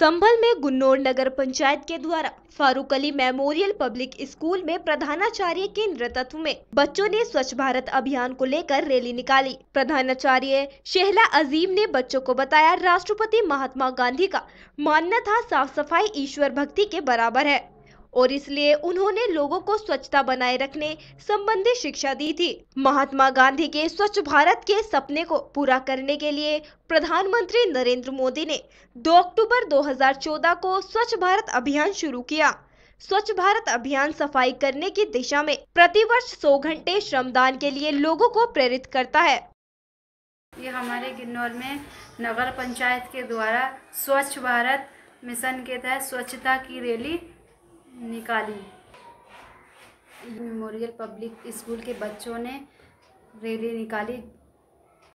संभल में गुन्नौर नगर पंचायत के द्वारा Farooq Ali memorial public school में प्रधानाचार्य के नेतृत्व में बच्चों ने स्वच्छ भारत अभियान को लेकर रैली निकाली प्रधानाचार्य शेहला अजीम ने बच्चों को बताया राष्ट्रपति महात्मा गांधी का मानना था साफ सफाई ईश्वर भक्ति के बराबर है और इसलिए उन्होंने लोगों को स्वच्छता बनाए रखने संबंधी शिक्षा दी थी महात्मा गांधी के स्वच्छ भारत के सपने को पूरा करने के लिए प्रधानमंत्री नरेंद्र मोदी ने 2 अक्टूबर 2014 को स्वच्छ भारत अभियान शुरू किया स्वच्छ भारत अभियान सफाई करने की दिशा में प्रतिवर्ष 100 घंटे श्रमदान के लिए लोगों को प्रेरित करता है ये हमारे किन्नौर में नगर पंचायत के द्वारा स्वच्छ भारत मिशन के तहत स्वच्छता की रैली निकाली मेमोरियल पब्लिक स्कूल के बच्चों ने रैली निकाली